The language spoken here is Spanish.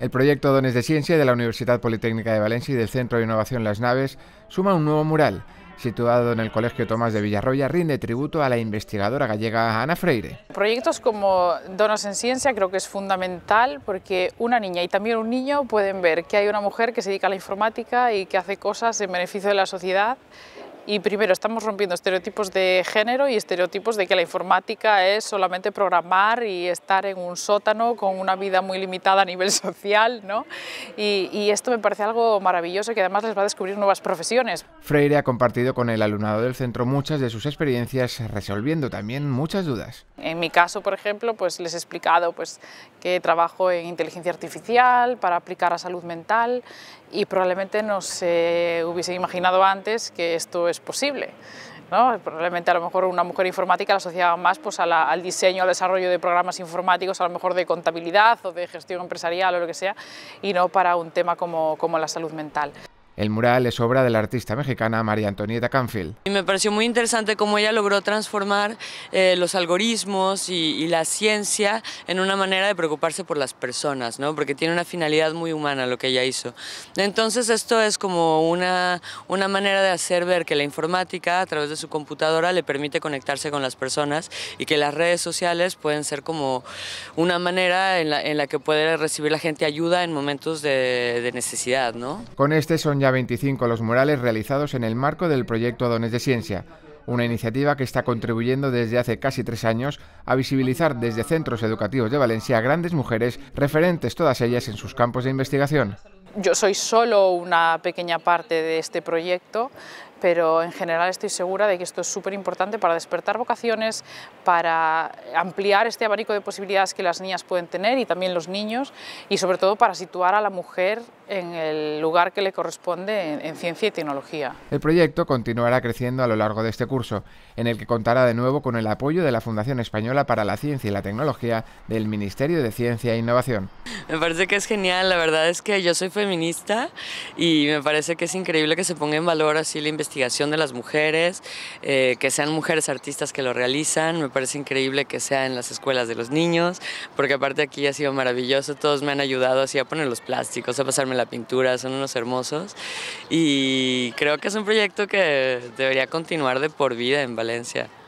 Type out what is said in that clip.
El proyecto Dones de Ciencia de la Universidad Politécnica de Valencia y del Centro de Innovación Las Naves suma un nuevo mural, situado en el Colegio Tomás de Villarroya, rinde tributo a la investigadora gallega Ana Freire. Proyectos como Donos en Ciencia creo que es fundamental porque una niña y también un niño pueden ver que hay una mujer que se dedica a la informática y que hace cosas en beneficio de la sociedad y primero, estamos rompiendo estereotipos de género y estereotipos de que la informática es solamente programar y estar en un sótano con una vida muy limitada a nivel social, ¿no? Y, esto me parece algo maravilloso que además les va a descubrir nuevas profesiones. Freire ha compartido con el alumnado del centro muchas de sus experiencias, resolviendo también muchas dudas. En mi caso, por ejemplo, pues les he explicado pues, que trabajo en inteligencia artificial para aplicar a salud mental y probablemente no se hubiese imaginado antes que esto es posible. Probablemente a lo mejor una mujer informática la asociaba más pues, al diseño, al desarrollo de programas informáticos, a lo mejor de contabilidad o de gestión empresarial o lo que sea, y no para un tema como la salud mental. El mural es obra de la artista mexicana María Antonieta Canfield. Y me pareció muy interesante cómo ella logró transformar eh, los algoritmos y, la ciencia en una manera de preocuparse por las personas, ¿no? porque tiene una finalidad muy humana lo que ella hizo. Entonces esto es como una, una manera de hacer ver que la informática a través de su computadora le permite conectarse con las personas y que las redes sociales pueden ser como una manera en la, en la que puede recibir la gente ayuda en momentos de, de necesidad. ¿no? Con este son ya 25 los morales realizados en el marco del proyecto Adones de Ciencia, una iniciativa que está contribuyendo desde hace casi tres años a visibilizar desde centros educativos de Valencia a grandes mujeres, referentes todas ellas en sus campos de investigación. Yo soy solo una pequeña parte de este proyecto, pero en general estoy segura de que esto es súper importante para despertar vocaciones, para ampliar este abanico de posibilidades que las niñas pueden tener y también los niños, y sobre todo para situar a la mujer en el lugar que le corresponde en, en ciencia y tecnología. El proyecto continuará creciendo a lo largo de este curso, en el que contará de nuevo con el apoyo de la Fundación Española para la Ciencia y la Tecnología del Ministerio de Ciencia e Innovación. Me parece que es genial, la verdad es que yo soy feminista y me parece que es increíble que se ponga en valor así la investigación de las mujeres, eh, que sean mujeres artistas que lo realizan, me parece increíble que sea en las escuelas de los niños, porque aparte aquí ha sido maravilloso, todos me han ayudado así a poner los plásticos, a pasarme la pintura, son unos hermosos y creo que es un proyecto que debería continuar de por vida en Valencia.